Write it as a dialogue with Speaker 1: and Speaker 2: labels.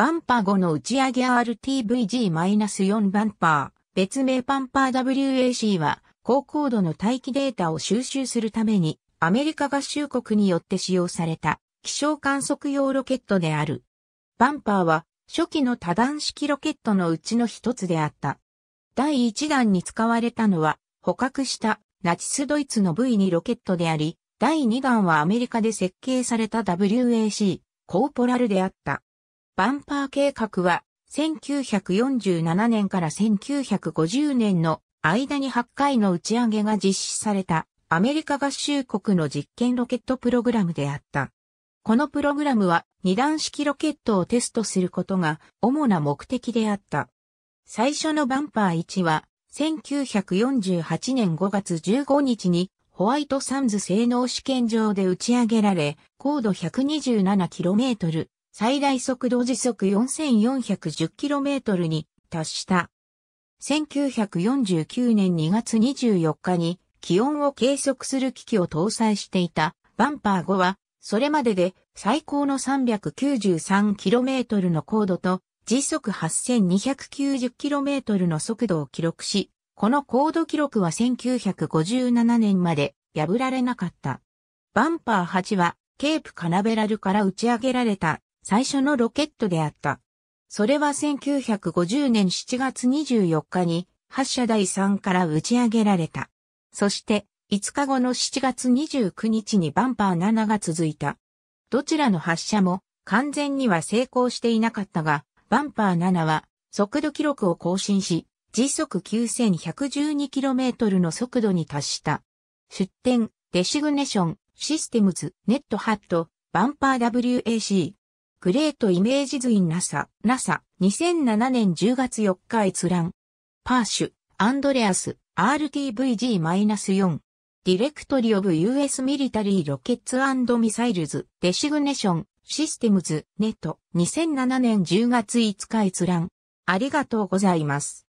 Speaker 1: バンパー後の打ち上げ RTVG-4 バンパー、別名バンパー WAC は、高高度の大気データを収集するために、アメリカ合衆国によって使用された、気象観測用ロケットである。バンパーは、初期の多段式ロケットのうちの一つであった。第1弾に使われたのは、捕獲したナチスドイツの V2 ロケットであり、第2弾はアメリカで設計された WAC、コーポラルであった。バンパー計画は、1947年から1950年の間に8回の打ち上げが実施されたアメリカ合衆国の実験ロケットプログラムであった。このプログラムは二段式ロケットをテストすることが主な目的であった。最初のバンパー1は1948年5月15日にホワイトサンズ性能試験場で打ち上げられ、高度 127km、最大速度時速 4410km に達した。1949年2月24日に気温を計測する機器を搭載していたバンパー5は、それまでで最高の 393km の高度と時速 8290km の速度を記録し、この高度記録は1957年まで破られなかった。バンパー8はケープカナベラルから打ち上げられた最初のロケットであった。それは1950年7月24日に発射台3から打ち上げられた。そして5日後の7月29日にバンパー7が続いた。どちらの発射も完全には成功していなかったが、バンパー7は速度記録を更新し、時速 9112km の速度に達した。出展、デシグネション、システムズ、ネットハット、バンパー WAC、グレートイメージズイン NASA、NASA、2007年10月4日閲覧。パーシュ、アンドレアス、RTVG-4。ディレクトリオブ US ミリタリーロケッツミサイルズ、デシグネション、システムズ、ネット、2007年10月5日閲覧。ありがとうございます。